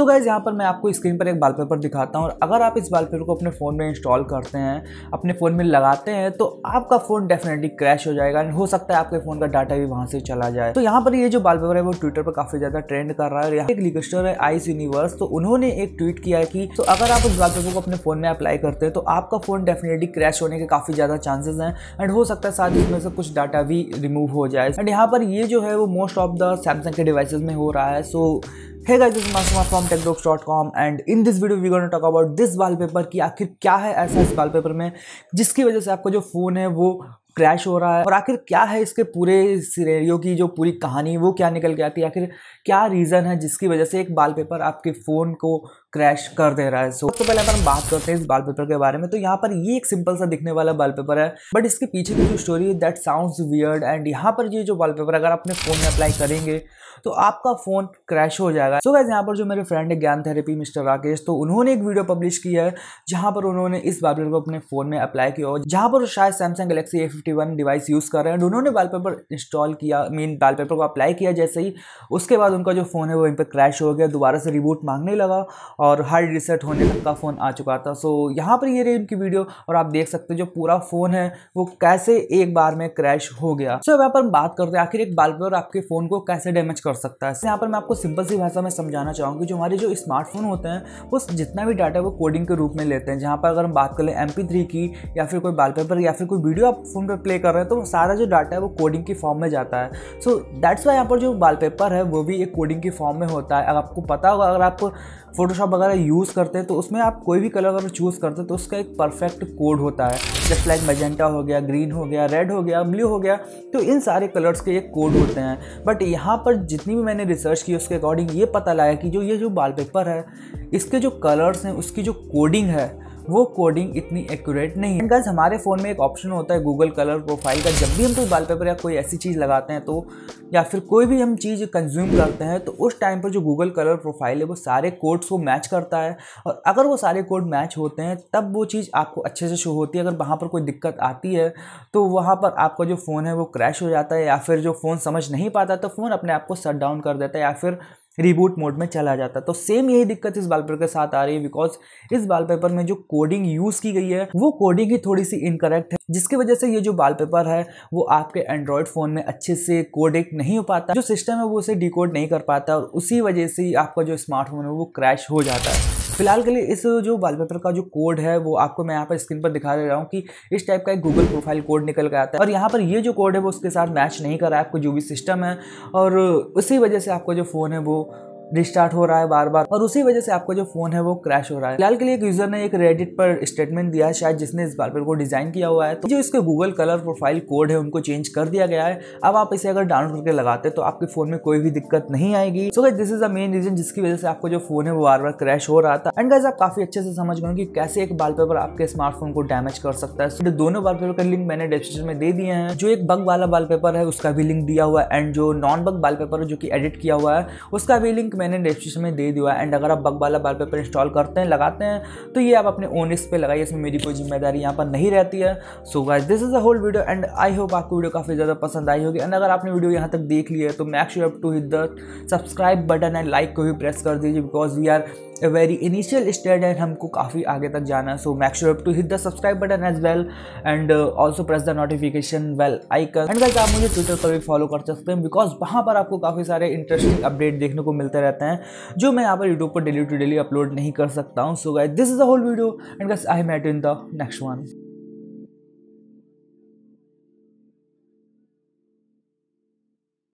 तो गाइज़ यहाँ पर मैं आपको स्क्रीन पर एक पेपर दिखाता हूँ और अगर आप इस पेपर को अपने फ़ोन में इंस्टॉल करते हैं अपने फ़ोन में लगाते हैं तो आपका फ़ोन डेफिनेटली क्रैश हो जाएगा एंड हो सकता है आपके फ़ोन का डाटा भी वहाँ से चला जाए तो यहाँ पर ये जो पेपर है वो ट्विटर पर काफ़ी ज़्यादा ट्रेंड कर रहा है और यहाँ एक लिकस्टर है आइस यूनिवर्स तो उन्होंने एक ट्वीट किया है कि तो अगर आप उस पेपर को अपने फ़ोन में अप्लाई करते हैं तो आपका फ़ोन डेफिनेटली क्रैश होने के काफ़ी ज़्यादा चांसेस हैं एंड हो सकता है साथ ही उसमें से कुछ डाटा भी रिमूव हो जाए एंड यहाँ पर ये जो है वो मोस्ट ऑफ द सैमसंग के डिवाइसेज में हो रहा है सो Hey guys, this is Masuma from techdocs.com and in this video we're going to talk about this wallpaper कि आखिर क्या है ऐसा इस wallpaper में जिसकी वजह से आपका जो फ़ोन है वो क्रैश हो रहा है और आखिर क्या है इसके पूरे सिनेरियो की जो पूरी कहानी वो क्या निकल के आती है आखिर क्या रीज़न है जिसकी वजह से एक वॉलपेपर आपके फ़ोन को क्रैश कर दे रहा है सो तो सबसे पहले अगर हम बात करते हैं इस वाल पेपर के बारे में तो यहाँ पर ये एक सिंपल सा दिखने वाला वाल पेपर है बट इसके पीछे की जो स्टोरी है दैट साउंड वियर्ड एंड यहाँ पर ये जो वाल पेपर अगर अपने फोन में अप्लाई करेंगे तो आपका फोन क्रैश हो जाएगा सो so, यहाँ पर जो मेरे फ्रेंड है ज्ञान थेरेपी मिस्टर राकेश तो उन्होंने एक वीडियो पब्लिश की है जहाँ पर उन्होंने इस पेपर को अपने फोन में अप्लाई किया और जहाँ पर शायद Samsung Galaxy A device use कर रहे हैं एंड उन्होंने वाल इंस्टॉल किया मीन वाल को अप्लाई किया जैसे ही उसके बाद उनका जो फ़ोन है वो इन पर क्रैश हो गया दोबारा से रिबूट मांगने लगा और हार्ड रिसेट होने तक का फ़ोन आ चुका था सो यहाँ पर ये रही उनकी वीडियो और आप देख सकते हो जो पूरा फ़ोन है वो कैसे एक बार में क्रैश हो गया सो यहाँ पर बात करते हैं आखिर एक बाल्पर आपके फ़ोन को कैसे डैमेज कर सकता है यहाँ पर मैं आपको सिंपल सी भाषा में समझाना चाहूँगी जो हमारे जो स्मार्टफोन होते हैं वो जितना भी डाटा वो कोडिंग के रूप में लेते हैं जहाँ पर अगर हम बात कर लें एम की या फिर कोई बालपेपर या फिर कोई वीडियो आप फ़ोन पर प्ले कर रहे हैं तो सारा जो डाटा है वो कोडिंग की फॉर्म में जाता है सो दैट्स वाई यहाँ पर जो वालपेपर है वो भी एक कोडिंग की फॉर्म में होता है अगर आपको पता होगा अगर आप फोटोशॉप वगैरह यूज़ करते हैं तो उसमें आप कोई भी कलर अगर चूज़ करते हैं तो उसका एक परफेक्ट कोड होता है जैसे लाइक मजेंटा हो गया ग्रीन हो गया रेड हो गया ब्लू हो गया तो इन सारे कलर्स के एक कोड होते हैं बट यहाँ पर जितनी भी मैंने रिसर्च की उसके अकॉर्डिंग ये पता लगा कि जो ये जो बाल पेपर है इसके जो कलर्स हैं उसकी जो कोडिंग है वो कोडिंग इतनी एक्यूरेट नहीं है हमारे फ़ोन में एक ऑप्शन होता है गूगल कलर प्रोफाइल का जब भी हम कोई तो पेपर या कोई ऐसी चीज़ लगाते हैं तो या फिर कोई भी हम चीज़ कंज्यूम करते हैं तो उस टाइम पर जो गूगल कलर प्रोफाइल है वो सारे कोड्स को मैच करता है और अगर वो सारे कोड मैच होते हैं तब वो चीज़ आपको अच्छे से शो होती है अगर वहाँ पर कोई दिक्कत आती है तो वहाँ पर आपका जो फ़ोन है वो क्रैश हो जाता है या फिर जो फ़ोन समझ नहीं पाता तो फ़ोन अपने आप को शट डाउन कर देता है या फिर रिबूट मोड में चला जाता तो सेम यही दिक्कत इस वालपेपर के साथ आ रही है बिकॉज इस वालपेपर में जो कोडिंग यूज़ की गई है वो कोडिंग ही थोड़ी सी इनकरेक्ट है जिसकी वजह से ये जो वालपेपर है वो आपके एंड्रॉयड फ़ोन में अच्छे से कोडिंग नहीं हो पाता जो सिस्टम है वो उसे डिकोड नहीं कर पाता और उसी वजह से आपका जो स्मार्टफोन है वो क्रैश हो जाता है फिलहाल के लिए इस जो वॉलपेपर का जो कोड है वो आपको मैं यहाँ पर स्क्रीन पर दिखा दे रहा हूँ कि इस टाइप का एक गूगल प्रोफाइल कोड निकल कर आता है और यहाँ पर ये जो कोड है वो उसके साथ मैच नहीं कर रहा है आपको जो भी सिस्टम है और उसी वजह से आपका जो फ़ोन है वो रिस्टार्ट हो रहा है बार बार और उसी वजह से आपका जो फोन है वो क्रैश हो रहा है फिलहाल के लिए एक यूजर ने एक रेडिट पर स्टेटमेंट दिया है शायद जिसने इस बार को डिजाइन किया हुआ है तो जो इसके गूगल कलर प्रोफाइल कोड है उनको चेंज कर दिया गया है अब आप इसे अगर डाउनलोड करके लगाते तो आपके फोन में कोई भी दिक्कत नहीं आएगी so so this is the main reason जिसकी वजह से आपका जो फोन है वो बार बार क्रैश हो रहा था एंड गाइज आप काफी अच्छे से समझ गए कि कैसे एक बाल पेपर आपके स्मार्टफोन को डैमेज कर सकता है तो दोनों बाल पेपर का लिंक मैंने डिस्क्रिप्शन में दे दिए हैं जो एक बग वाला बाल पेपर है उसका भी लिंक दिया हुआ है एंड जो नॉन बग बाल पेपर है जो कि एडिट किया हुआ है उसका भी लिंक मैंने डिस्क्रिप्शन में दे दिया है एंड अगर आप बग वाला बाल पेपर इंस्टॉल करते हैं लगाते हैं तो ये आप अपने ओन रिस्क पे लगाइए इसमें मेरी कोई जिम्मेदारी यहाँ पर नहीं रहती है so guys this is a whole video and I hope आपको वीडियो काफ़ी ज़्यादा पसंद आई होगी एंड अगर आपने वीडियो यहाँ तक देख लिया है तो make sure to hit the subscribe button and like को भी प्रेस कर दीजिए because we are a very initial stage and हमको काफ़ी आगे तक जाना है so you sure to hit the subscribe button as well and also press the notification bell icon and guys आप मुझे ट्विटर पर भी फॉलो कर सकते हैं बिकॉज वहाँ पर आपको काफ़ी सारे इंटरेस्टिंग अपडेट देखने को मिलते रहते रहते हैं जो मैं यहाँ पर यूट्यूब पर डेली टू डेली अपलोड नहीं कर सकता हूँ so guys this is the whole video and guys I meet in the next one